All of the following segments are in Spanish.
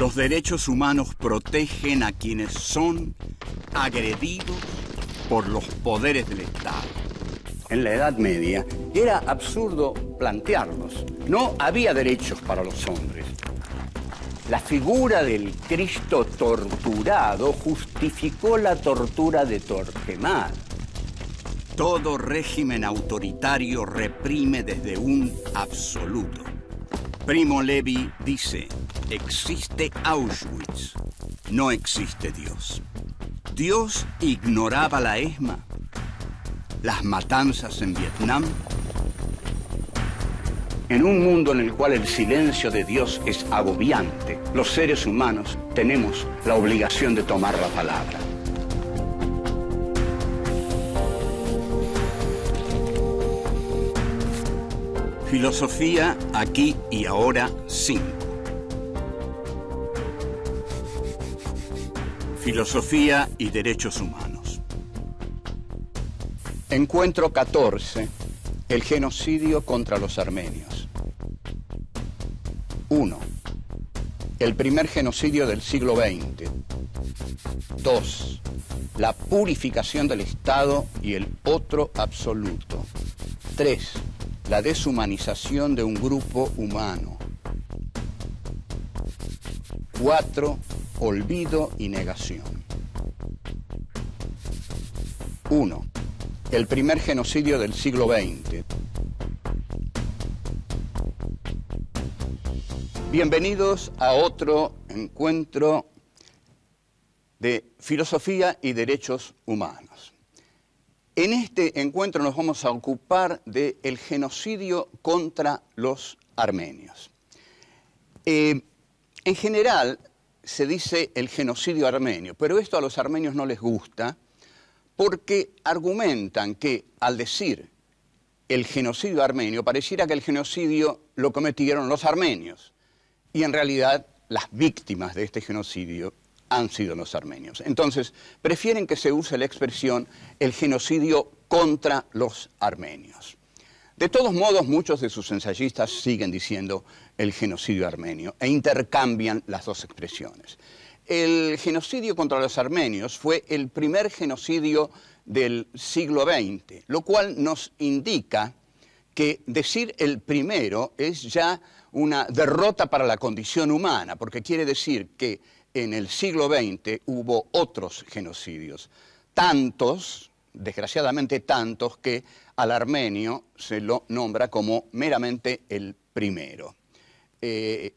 Los derechos humanos protegen a quienes son agredidos por los poderes del Estado. En la Edad Media era absurdo plantearlos. No había derechos para los hombres. La figura del Cristo torturado justificó la tortura de Torquemada. Todo régimen autoritario reprime desde un absoluto. Primo Levi dice, existe Auschwitz, no existe Dios. Dios ignoraba la ESMA, las matanzas en Vietnam. En un mundo en el cual el silencio de Dios es agobiante, los seres humanos tenemos la obligación de tomar la palabra. Filosofía aquí y ahora 5. Filosofía y derechos humanos. Encuentro 14. El genocidio contra los armenios. 1. El primer genocidio del siglo XX. 2. La purificación del Estado y el otro absoluto. 3 la deshumanización de un grupo humano. 4. Olvido y negación. 1. El primer genocidio del siglo XX. Bienvenidos a otro encuentro de filosofía y derechos humanos. En este encuentro nos vamos a ocupar del genocidio contra los armenios. Eh, en general se dice el genocidio armenio, pero esto a los armenios no les gusta porque argumentan que al decir el genocidio armenio, pareciera que el genocidio lo cometieron los armenios y en realidad las víctimas de este genocidio han sido los armenios. Entonces, prefieren que se use la expresión el genocidio contra los armenios. De todos modos, muchos de sus ensayistas siguen diciendo el genocidio armenio e intercambian las dos expresiones. El genocidio contra los armenios fue el primer genocidio del siglo XX, lo cual nos indica que decir el primero es ya una derrota para la condición humana, porque quiere decir que en el siglo XX hubo otros genocidios, tantos, desgraciadamente tantos, que al armenio se lo nombra como meramente el primero. Eh,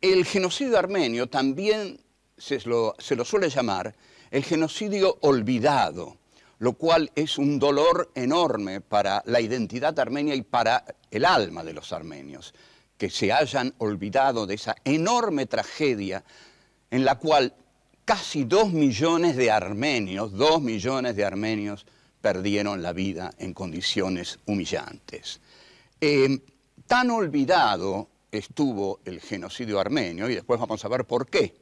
el genocidio armenio también se se lo suele llamar el genocidio olvidado, lo cual es un dolor enorme para la identidad armenia y para el alma de los armenios, que se hayan olvidado de esa enorme tragedia en la cual casi dos millones de armenios, dos millones de armenios perdieron la vida en condiciones humillantes. Eh, tan olvidado estuvo el genocidio armenio, y después vamos a ver por qué,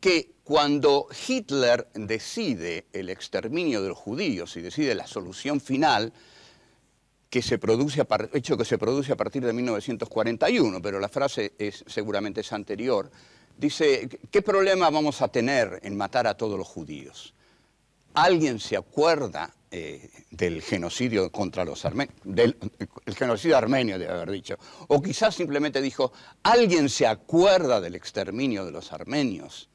que cuando Hitler decide el exterminio de los judíos y decide la solución final, que se produce hecho que se produce a partir de 1941, pero la frase es, seguramente es anterior, dice, ¿qué problema vamos a tener en matar a todos los judíos? ¿Alguien se acuerda eh, del genocidio contra los el genocidio armenio de haber dicho? O quizás simplemente dijo, ¿alguien se acuerda del exterminio de los armenios?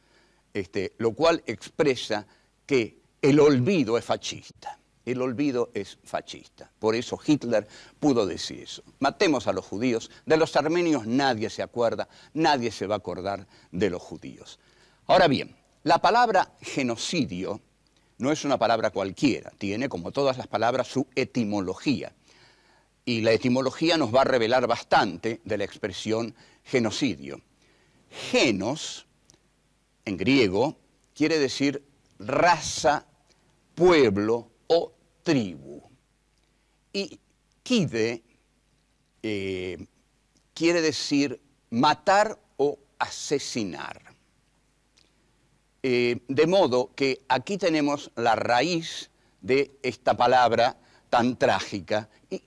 Este, lo cual expresa que el olvido es fascista. El olvido es fascista. Por eso Hitler pudo decir eso. Matemos a los judíos. De los armenios nadie se acuerda, nadie se va a acordar de los judíos. Ahora bien, la palabra genocidio no es una palabra cualquiera. Tiene, como todas las palabras, su etimología. Y la etimología nos va a revelar bastante de la expresión genocidio. Genos, en griego, quiere decir raza, pueblo o tribu. Y kide eh, quiere decir matar o asesinar. Eh, de modo que aquí tenemos la raíz de esta palabra tan trágica y,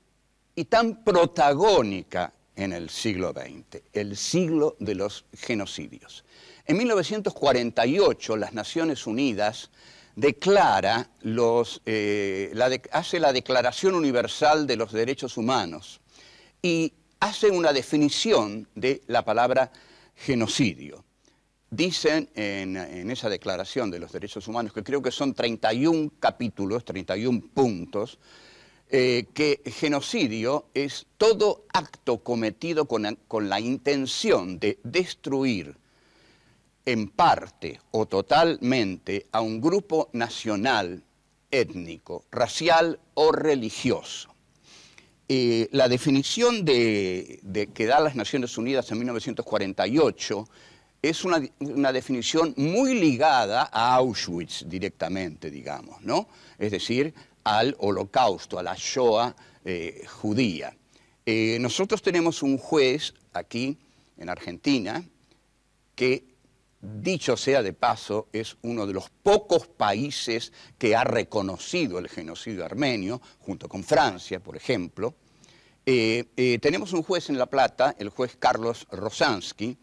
y tan protagónica en el siglo XX, el siglo de los genocidios. En 1948 las Naciones Unidas declara los, eh, la hace la Declaración Universal de los Derechos Humanos y hace una definición de la palabra genocidio. Dicen en, esa Declaración de los Derechos Humanos, que creo que son 31 capítulos, 31 puntos, eh, que genocidio es todo acto cometido con, con la intención de destruir, en parte o totalmente a un grupo nacional, étnico, racial o religioso. Eh, la definición que da las Naciones Unidas en 1948 es una, definición muy ligada a Auschwitz directamente, digamos, ¿no? Es decir, al holocausto, a la Shoah eh, judía. Eh, nosotros tenemos un juez aquí en Argentina que dicho sea de paso, es uno de los pocos países que ha reconocido el genocidio armenio, junto con Francia, por ejemplo. Eh, eh, tenemos un juez en La Plata, el juez Carlos Rosansky,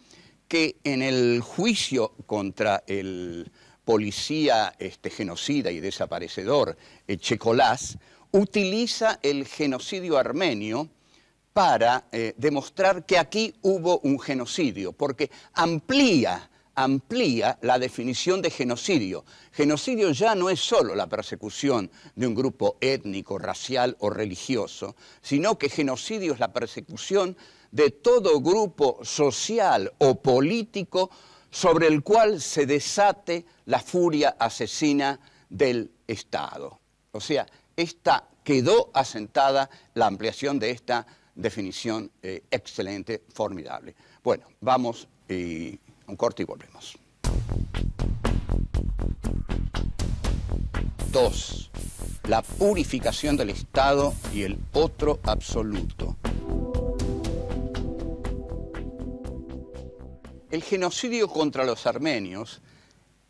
que en el juicio contra el policía este, genocida y desaparecedor eh, Checolás, utiliza el genocidio armenio para demostrar que aquí hubo un genocidio, porque amplía amplía la definición de genocidio. Genocidio ya no es solo la persecución de un grupo étnico, racial o religioso, sino que genocidio es la persecución de todo grupo social o político sobre el cual se desate la furia asesina del Estado. O sea, esta quedó asentada la ampliación de esta definición eh, excelente, formidable. Bueno, vamos y eh, un corte y volvemos. Dos, la purificación del Estado y el otro absoluto. El genocidio contra los armenios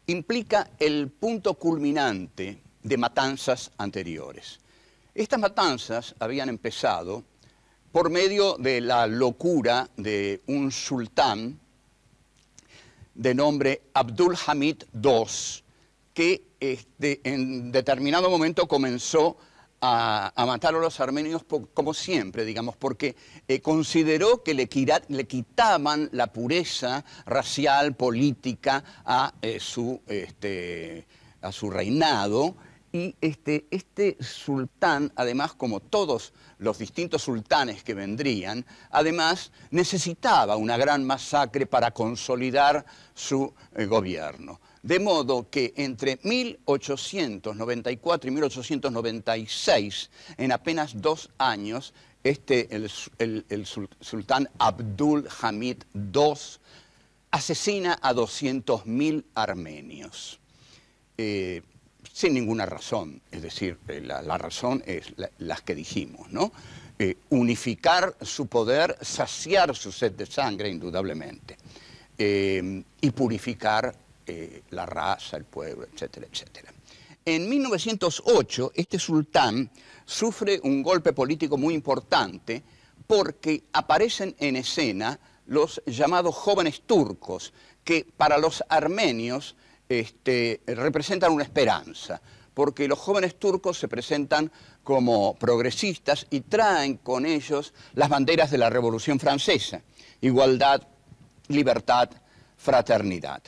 implica el punto culminante de matanzas anteriores. Estas matanzas habían empezado por medio de la locura de un sultán de nombre Abdul Hamid II, que este, en determinado momento comenzó a, matar a los armenios como siempre, digamos, porque eh, consideró que le, quitaban la pureza racial, política a eh, este, su reinado y este, este, sultán, además, como todos los distintos sultanes que vendrían, además necesitaba una gran masacre para consolidar su eh, gobierno. De modo que entre 1894 y 1896, en apenas dos años, este, el, sultán Abdul Hamid II asesina a 200.000 armenios. Eh, sin ninguna razón. Es decir, eh, la, razón es la, las que dijimos, ¿no? Eh, unificar su poder, saciar su sed de sangre, indudablemente, eh, y purificar la raza, el pueblo, etcétera, etcétera. En 1908, este sultán sufre un golpe político muy importante porque aparecen en escena los llamados jóvenes turcos, que para los armenios este, representan una esperanza, porque los jóvenes turcos se presentan como progresistas y traen con ellos las banderas de la Revolución Francesa, igualdad, libertad, fraternidad.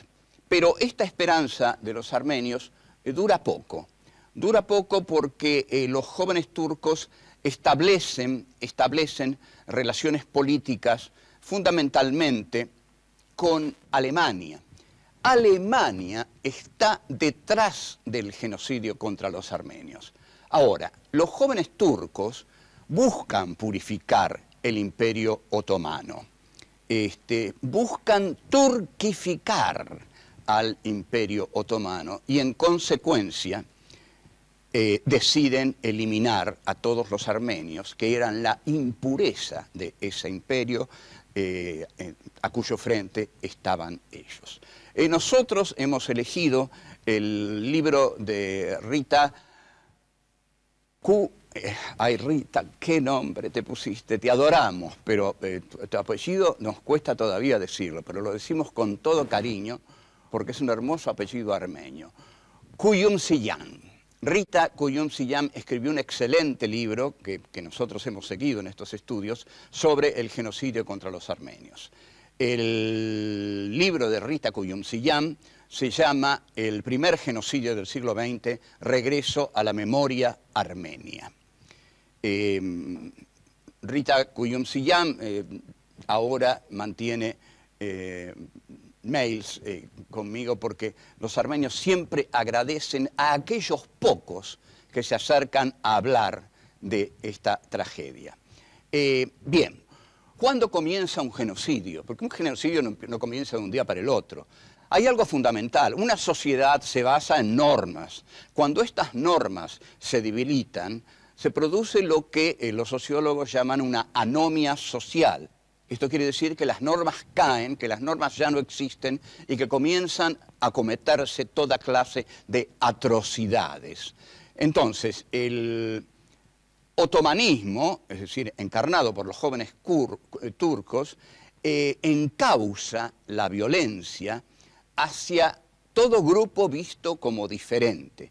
Pero esta esperanza de los armenios eh, dura poco, dura poco porque eh, los jóvenes turcos establecen relaciones políticas fundamentalmente con Alemania Alemania está detrás del genocidio contra los armenios. Ahora, los jóvenes turcos buscan purificar el imperio otomano, este, buscan turquificar al imperio otomano y en consecuencia eh, deciden eliminar a todos los armenios que eran la impureza de ese imperio eh, a cuyo frente estaban ellos. Eh, nosotros hemos elegido el libro de Rita Q. Eh, ay, Rita, qué nombre te pusiste, te adoramos, pero eh, tu, apellido nos cuesta todavía decirlo, pero lo decimos con todo cariño porque es un hermoso apellido armenio. Kuyum Rita Kuyum escribió un excelente libro que nosotros hemos seguido en estos estudios sobre el genocidio contra los armenios. El libro de Rita Siyam se llama El primer genocidio del siglo XX, Regreso a la memoria armenia. Em, Rita Kuyumsiyam eh, ahora mantiene eh, mails eh, conmigo porque los armenios siempre agradecen a aquellos pocos que se acercan a hablar de esta tragedia. bien, ¿Cuándo comienza un genocidio? Porque un genocidio no, comienza de un día para el otro. Hay algo fundamental. Una sociedad se basa en normas. Cuando estas normas se debilitan, se produce lo que eh, los sociólogos llaman una anomia social. Esto quiere decir que las normas caen, que las normas ya no existen y que comienzan a cometerse toda clase de atrocidades. Entonces, el, otomanismo, es decir, encarnado por los jóvenes eh, turcos, eh, encausa la violencia hacia todo grupo visto como diferente,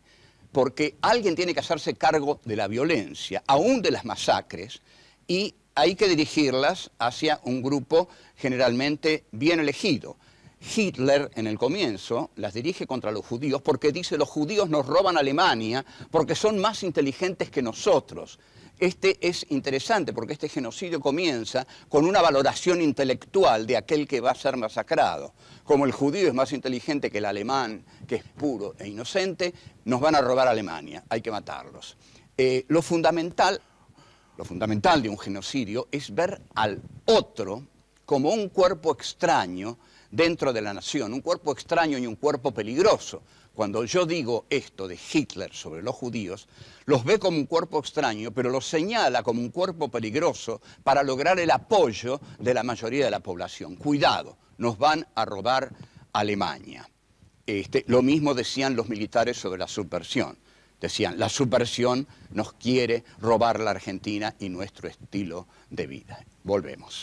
porque alguien tiene que hacerse cargo de la violencia, aún de las masacres, y hay que dirigirlas hacia un grupo generalmente bien elegido. Hitler en el comienzo las dirige contra los judíos porque dice los judíos nos roban Alemania porque son más inteligentes que nosotros. Este es interesante porque este genocidio comienza con una valoración intelectual de aquel que va a ser masacrado. Como el judío es más inteligente que el alemán, que es puro e inocente, nos van a robar Alemania, hay que matarlos. Eh, lo, fundamental, lo fundamental de un genocidio es ver al otro como un cuerpo extraño dentro de la nación, un cuerpo extraño y un cuerpo peligroso, cuando yo digo esto de Hitler sobre los judíos, los ve como un cuerpo extraño, pero los señala como un cuerpo peligroso para lograr el apoyo de la mayoría de la población. Cuidado, nos van a robar Alemania. Este, lo mismo decían los militares sobre la subversión. Decían, la subversión nos quiere robar la Argentina y nuestro estilo de vida. Volvemos.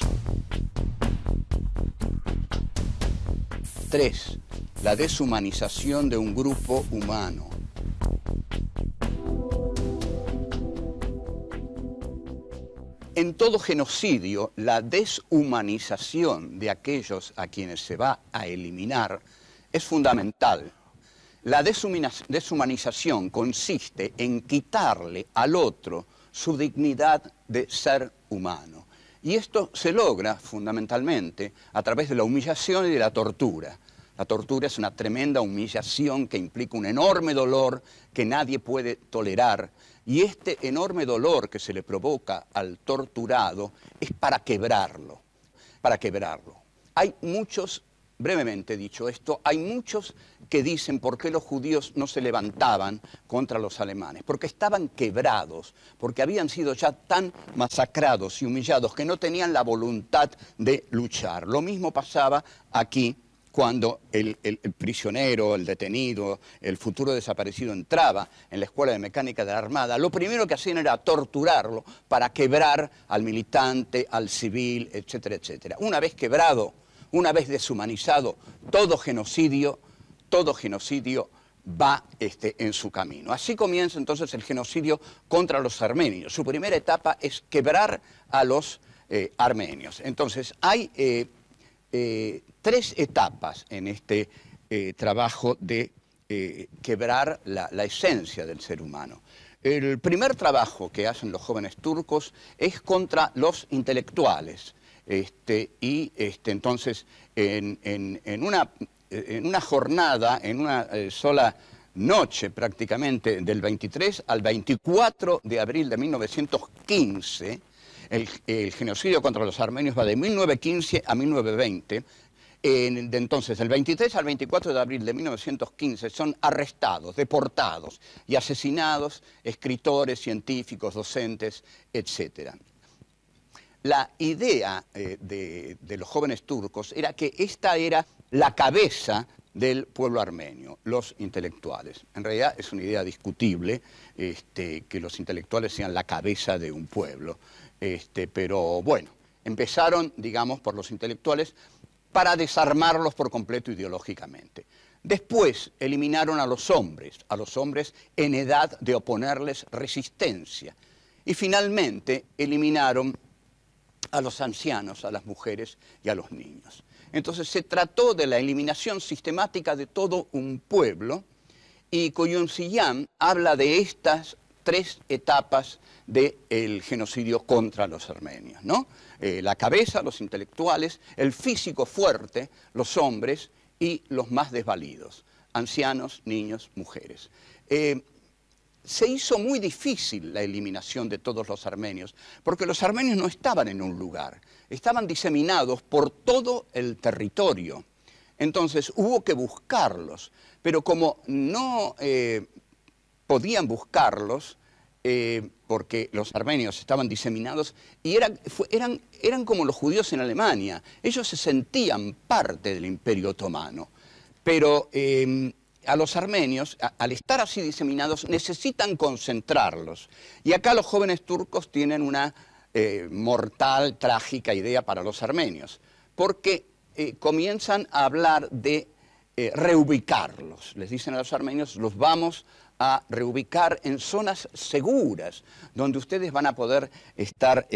3. La deshumanización de un grupo humano. En todo genocidio, la deshumanización de aquellos a quienes se va a eliminar es fundamental. La deshumanización consiste en quitarle al otro su dignidad de ser humano. Y esto se logra fundamentalmente a través de la humillación y de la tortura. La tortura es una tremenda humillación que implica un enorme dolor que nadie puede tolerar. Y este enorme dolor que se le provoca al torturado es para quebrarlo, para quebrarlo. Hay muchos, brevemente dicho esto, hay muchos que dicen por qué los judíos no se levantaban contra los alemanes, porque estaban quebrados, porque habían sido ya tan masacrados y humillados que no tenían la voluntad de luchar. Lo mismo pasaba aquí cuando el, prisionero, el detenido, el futuro desaparecido entraba en la escuela de mecánica de la Armada, lo primero que hacían era torturarlo para quebrar al militante, al civil, etcétera, etcétera. Una vez quebrado, una vez deshumanizado, todo genocidio todo genocidio va este, en su camino. Así comienza entonces el genocidio contra los armenios. Su primera etapa es quebrar a los eh, armenios. Entonces, hay eh, eh, tres etapas en este trabajo de quebrar la, esencia del ser humano. El primer trabajo que hacen los jóvenes turcos es contra los intelectuales. Este, y este, entonces en, una eh, en una jornada, en una eh, sola noche prácticamente, del 23 al 24 de abril de 1915, el, genocidio contra los armenios va de 1915 a 1920, de entonces, del 23 al 24 de abril de 1915, son arrestados, deportados y asesinados escritores, científicos, docentes, etcétera la idea eh, de, los jóvenes turcos era que esta era la cabeza del pueblo armenio, los intelectuales. En realidad es una idea discutible este, que los intelectuales sean la cabeza de un pueblo, este, pero bueno, empezaron, digamos, por los intelectuales para desarmarlos por completo ideológicamente. Después eliminaron a los hombres, a los hombres en edad de oponerles resistencia. Y finalmente eliminaron a los ancianos, a las mujeres y a los niños. Entonces se trató de la eliminación sistemática de todo un pueblo y Koyun habla de estas tres etapas del genocidio contra los armenios, ¿no? Eh, la cabeza, los intelectuales, el físico fuerte, los hombres y los más desvalidos, ancianos, niños, mujeres. Eh, se hizo muy difícil la eliminación de todos los armenios, porque los armenios no estaban en un lugar, estaban diseminados por todo el territorio. Entonces hubo que buscarlos, pero como no eh, podían buscarlos, eh, porque los armenios estaban diseminados, y eran, eran, eran como los judíos en Alemania, ellos se sentían parte del imperio otomano, pero em, a los armenios, al estar así diseminados, necesitan concentrarlos. Y acá los jóvenes turcos tienen una eh, mortal, trágica idea para los armenios, porque eh, comienzan a hablar de eh, reubicarlos. Les dicen a los armenios, los vamos a reubicar en zonas seguras, donde ustedes van a poder estar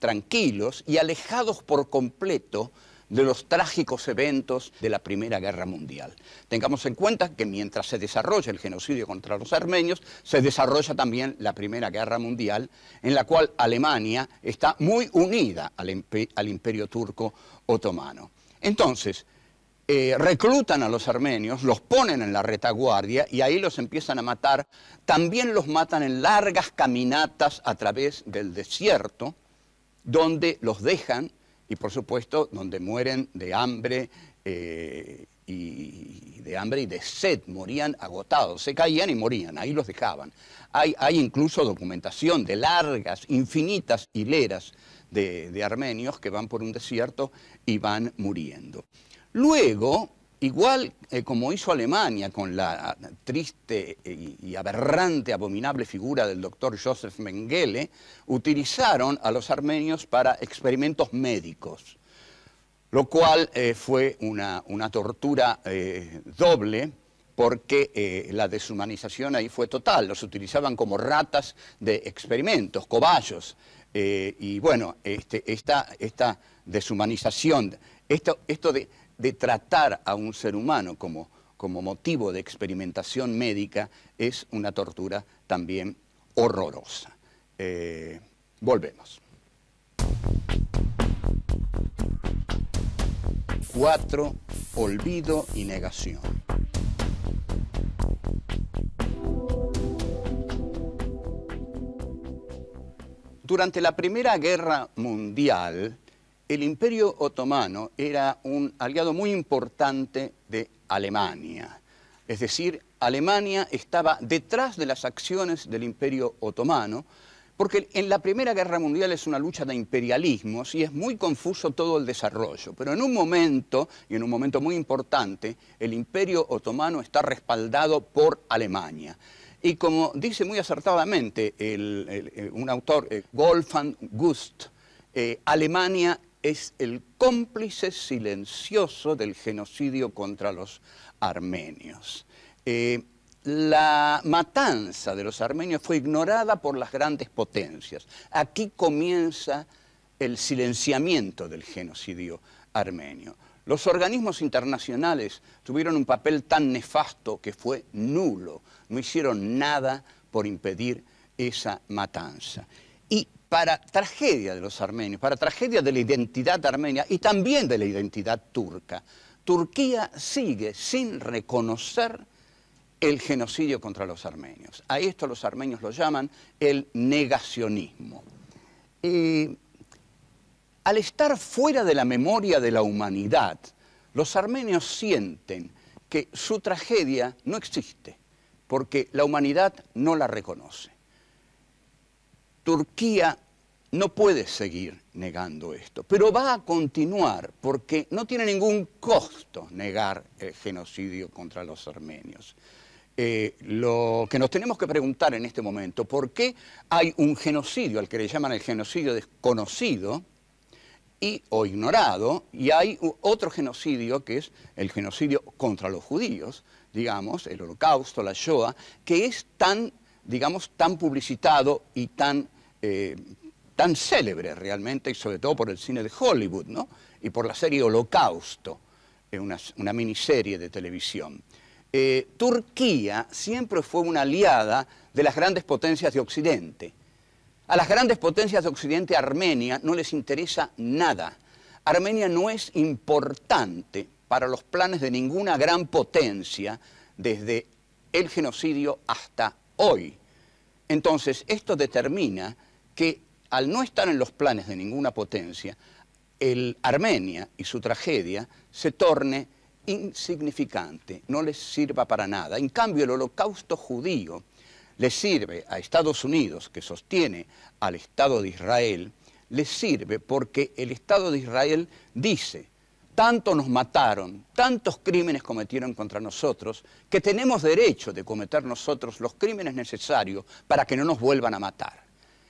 tranquilos y alejados por completo de los trágicos eventos de la Primera Guerra Mundial. Tengamos en cuenta que mientras se desarrolla el genocidio contra los armenios, se desarrolla también la Primera Guerra Mundial, en la cual Alemania está muy unida al, imperio turco otomano. Entonces, eh, reclutan a los armenios, los ponen en la retaguardia y ahí los empiezan a matar. También los matan en largas caminatas a través del desierto, donde los dejan y por supuesto donde mueren de hambre eh, y de hambre y de sed, morían agotados, se caían y morían, ahí los dejaban. Hay, incluso documentación de largas, infinitas hileras de, de armenios que van por un desierto y van muriendo. Luego, Igual eh, como hizo Alemania con la ah, triste eh, y, aberrante, abominable figura del doctor Joseph Mengele, utilizaron a los armenios para experimentos médicos, lo cual eh, fue una, tortura doble porque la deshumanización ahí fue total, los utilizaban como ratas de experimentos, cobayos, y bueno, este, esta, deshumanización, esto de de tratar a un ser humano como, motivo de experimentación médica es una tortura también horrorosa. Eh, volvemos. Cuatro, Olvido y negación. Durante la Primera Guerra Mundial, el Imperio Otomano era un aliado muy importante de Alemania. Es decir, Alemania estaba detrás de las acciones del Imperio Otomano, porque en la Primera Guerra Mundial es una lucha de imperialismos y es muy confuso todo el desarrollo. Pero en un momento, y en un momento muy importante, el Imperio Otomano está respaldado por Alemania. Y como dice muy acertadamente un autor, eh, Wolfgang Gust, eh, Alemania es el cómplice silencioso del genocidio contra los armenios. Eh, la matanza de los armenios fue ignorada por las grandes potencias. Aquí comienza el silenciamiento del genocidio armenio. Los organismos internacionales tuvieron un papel tan nefasto que fue nulo. No hicieron nada por impedir esa matanza. Y para tragedia de los armenios, para tragedia de la identidad armenia y también de la identidad turca. Turquía sigue sin reconocer el genocidio contra los armenios. A esto los armenios lo llaman el negacionismo. Y al estar fuera de la memoria de la humanidad, los armenios sienten que su tragedia no existe, porque la humanidad no la reconoce. Turquía no puede seguir negando esto, pero va a continuar porque no tiene ningún costo negar el genocidio contra los armenios. Eh, lo que nos tenemos que preguntar en este momento, ¿por qué hay un genocidio al que le llaman el genocidio desconocido y, o ignorado, y hay otro genocidio que es el genocidio contra los judíos, digamos, el holocausto, la Shoah, que es tan, digamos, tan publicitado y tan eh, tan célebre realmente, y sobre todo por el cine de Hollywood, Y por la serie Holocausto, eh, una, miniserie de televisión. Eh, Turquía siempre fue una aliada de las grandes potencias de Occidente. A las grandes potencias de Occidente, Armenia no les interesa nada. Armenia no es importante para los planes de ninguna gran potencia desde el genocidio hasta hoy. Entonces, esto determina que al no estar en los planes de ninguna potencia, el Armenia y su tragedia se torne insignificante, no les sirva para nada. En cambio, el holocausto judío le sirve a Estados Unidos, que sostiene al Estado de Israel, le sirve porque el Estado de Israel dice, tanto nos mataron, tantos crímenes cometieron contra nosotros, que tenemos derecho de cometer nosotros los crímenes necesarios para que no nos vuelvan a matar.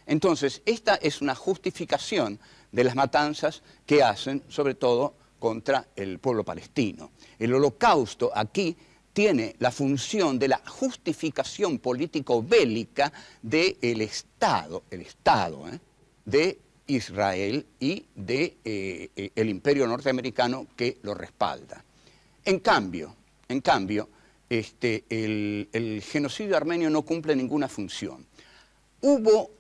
Entonces, esta es una justificación de las matanzas que hacen, sobre todo contra el pueblo palestino. El holocausto aquí tiene la función de la justificación político-bélica del Estado, el Estado ¿eh? de Israel y del de, eh, eh, el imperio norteamericano que lo respalda. En cambio, en cambio este, el, el genocidio armenio no cumple ninguna función. Hubo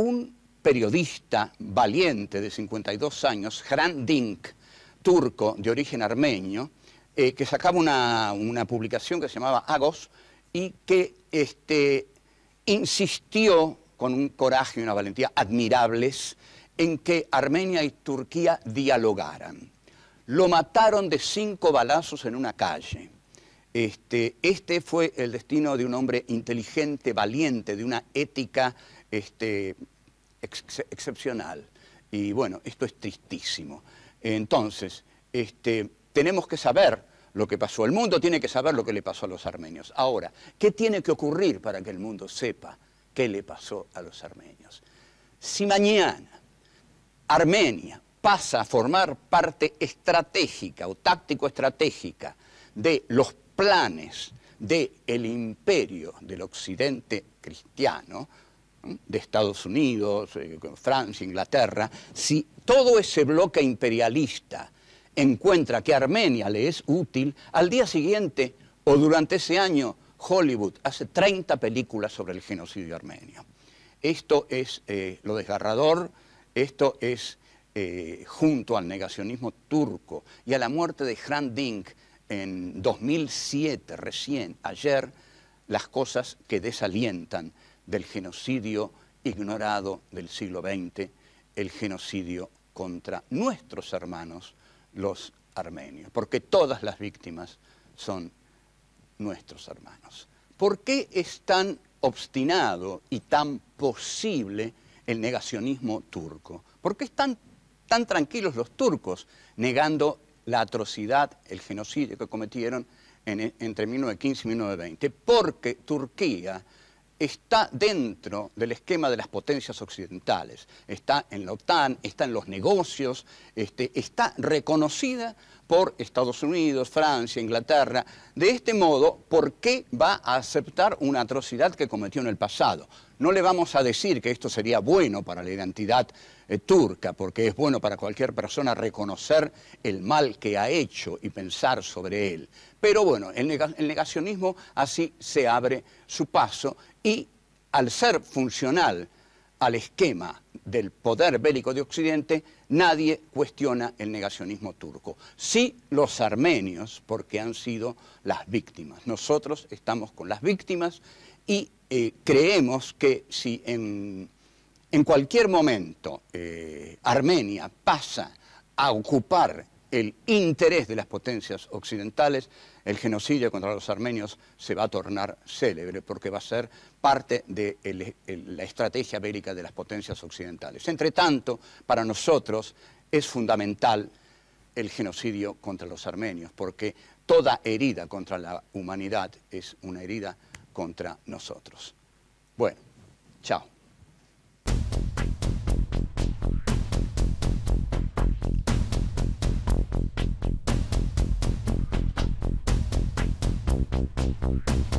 un periodista valiente de 52 años, Hran Dink, turco de origen armenio, eh, que sacaba una, publicación que se llamaba Agos y que este, insistió con un coraje y una valentía admirables en que Armenia y Turquía dialogaran. Lo mataron de cinco balazos en una calle. Este, este fue el destino de un hombre inteligente, valiente, de una ética este, excepcional. Y bueno, esto es tristísimo. Entonces, este, tenemos que saber lo que pasó. El mundo tiene que saber lo que le pasó a los armenios. Ahora, ¿qué tiene que ocurrir para que el mundo sepa qué le pasó a los armenios? Si mañana Armenia pasa a formar parte estratégica o táctico-estratégica de los planes del el imperio del occidente cristiano, de Estados Unidos, eh, Francia, Inglaterra, si todo ese bloque imperialista encuentra que Armenia le es útil, al día siguiente o durante ese año Hollywood hace 30 películas sobre el genocidio armenio. Esto es eh, lo desgarrador, esto es eh, junto al negacionismo turco y a la muerte de Hrant Dink en 2007, recién, ayer, las cosas que desalientan del genocidio ignorado del siglo XX, el genocidio contra nuestros hermanos, los armenios, porque todas las víctimas son nuestros hermanos. ¿Por qué es tan obstinado y tan posible el negacionismo turco? ¿Por qué están tan tranquilos los turcos negando la atrocidad, el genocidio que cometieron e, entre 1915 y 1920? Porque Turquía está dentro del esquema de las potencias occidentales, está en la OTAN, está en los negocios, este, está reconocida por Estados Unidos, Francia, Inglaterra. De este modo, ¿por qué va a aceptar una atrocidad que cometió en el pasado? No le vamos a decir que esto sería bueno para la identidad eh, turca, porque es bueno para cualquier persona reconocer el mal que ha hecho y pensar sobre él. Pero bueno, el negacionismo así se abre su paso y al ser funcional al esquema del poder bélico de Occidente, Nadie cuestiona el negacionismo turco. Sí los armenios, porque han sido las víctimas. Nosotros estamos con las víctimas y eh, creemos que si en, cualquier momento eh, Armenia pasa a ocupar el interés de las potencias occidentales, el genocidio contra los armenios se va a tornar célebre porque va a ser parte de la estrategia bélica de las potencias occidentales. Entre tanto, para nosotros es fundamental el genocidio contra los armenios porque toda herida contra la humanidad es una herida contra nosotros. Bueno, chao.